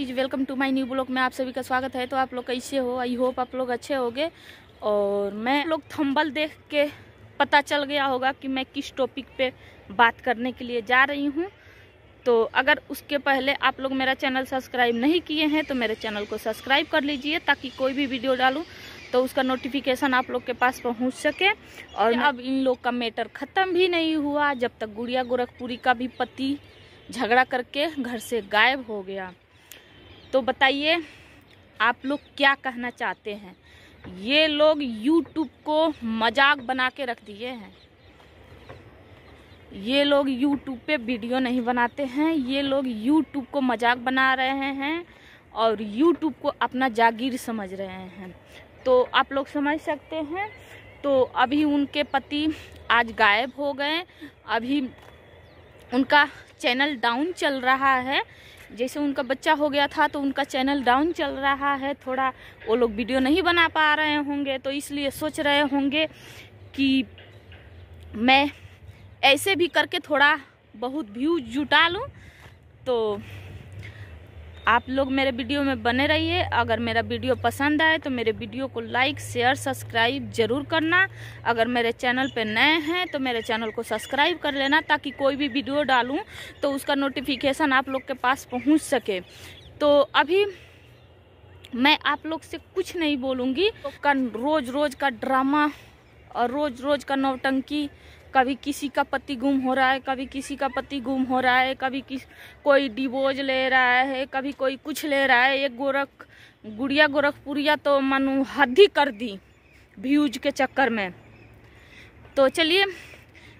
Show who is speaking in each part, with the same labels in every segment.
Speaker 1: please welcome to my new blog में आप सभी का स्वागत है तो आप लोग कैसे हो आई होप आप लोग अच्छे होगे और मैं लोग थंबल देख के पता चल गया होगा कि मैं किस टॉपिक पे बात करने के लिए जा रही हूँ तो अगर उसके पहले आप लोग मेरा चैनल सब्सक्राइब नहीं किए हैं तो मेरे चैनल को सब्सक्राइब कर लीजिए ताकि कोई भी वीडियो डालूँ तो उसका नोटिफिकेशन आप लोग के पास पहुंच सके और अब इन लोग का मैटर ख़त्म भी नहीं हुआ जब तक गुड़िया गोरखपुरी का भी पति झगड़ा करके घर से गायब हो गया तो बताइए आप लोग क्या कहना चाहते हैं ये लोग यूट्यूब को मजाक बना के रख दिए हैं ये लोग यूट्यूब पे वीडियो नहीं बनाते हैं ये लोग यूट्यूब को मजाक बना रहे हैं और यूट्यूब को अपना जागीर समझ रहे हैं तो आप लोग समझ सकते हैं तो अभी उनके पति आज गायब हो गए अभी उनका चैनल डाउन चल रहा है जैसे उनका बच्चा हो गया था तो उनका चैनल डाउन चल रहा है थोड़ा वो लोग वीडियो नहीं बना पा रहे होंगे तो इसलिए सोच रहे होंगे कि मैं ऐसे भी करके थोड़ा बहुत व्यूज जुटा लूँ तो आप लोग मेरे वीडियो में बने रहिए अगर मेरा वीडियो पसंद आए तो मेरे वीडियो को लाइक शेयर सब्सक्राइब जरूर करना अगर मेरे चैनल पर नए हैं तो मेरे चैनल को सब्सक्राइब कर लेना ताकि कोई भी वीडियो डालूँ तो उसका नोटिफिकेशन आप लोग के पास पहुँच सके तो अभी मैं आप लोग से कुछ नहीं बोलूँगी तो का रोज़ रोज़ का ड्रामा और रोज़ रोज़ का नौटंकी कभी किसी का पति गुम हो रहा है कभी किसी का पति गुम हो रहा है कभी किस कोई डिबोज ले रहा है कभी कोई कुछ ले रहा है एक गोरख गुड़िया गोरखपुरिया तो मनु हद ही कर दी व्यूज के चक्कर में तो चलिए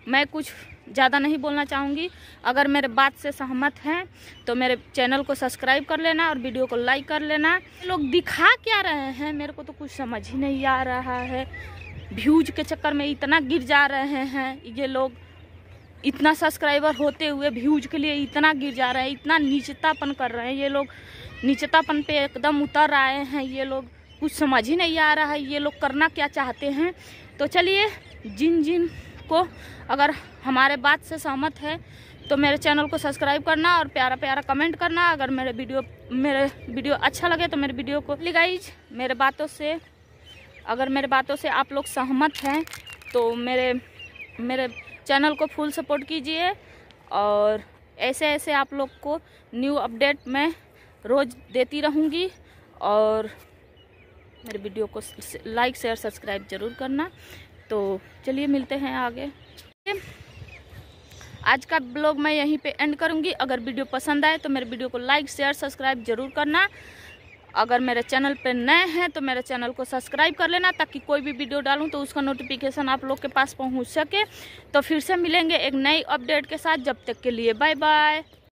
Speaker 1: मैं कुछ ज़्यादा नहीं बोलना चाहूँगी अगर मेरे बात से सहमत हैं तो मेरे चैनल को सब्सक्राइब कर लेना और वीडियो को लाइक कर लेना लोग दिखा क्या रहे हैं मेरे को तो कुछ समझ ही नहीं आ रहा है व्यूज के चक्कर में इतना गिर जा रहे हैं ये लोग इतना सब्सक्राइबर होते हुए व्यूज के लिए इतना गिर जा रहे हैं इतना नीचतापन कर रहे हैं ये लोग नीचतापन पे एकदम उतर आए हैं ये लोग कुछ समझ ही नहीं आ रहा है ये लोग करना क्या चाहते हैं तो चलिए जिन जिन को अगर हमारे बात से सहमत है तो मेरे चैनल को सब्सक्राइब करना और प्यारा प्यारा कमेंट करना अगर मेरे वीडियो मेरे वीडियो अच्छा लगे तो मेरे वीडियो को गाइज मेरे बातों से अगर मेरे बातों से आप लोग सहमत हैं तो मेरे मेरे चैनल को फुल सपोर्ट कीजिए और ऐसे ऐसे आप लोग को न्यू अपडेट मैं रोज़ देती रहूँगी और मेरे वीडियो को लाइक शेयर सब्सक्राइब जरूर करना तो चलिए मिलते हैं आगे आज का ब्लॉग मैं यहीं पे एंड करूँगी अगर वीडियो पसंद आए तो मेरे वीडियो को लाइक शेयर सब्सक्राइब जरूर करना अगर मेरे चैनल पर नए हैं तो मेरे चैनल को सब्सक्राइब कर लेना ताकि कोई भी वीडियो डालूँ तो उसका नोटिफिकेशन आप लोग के पास पहुँच सके तो फिर से मिलेंगे एक नई अपडेट के साथ जब तक के लिए बाय बाय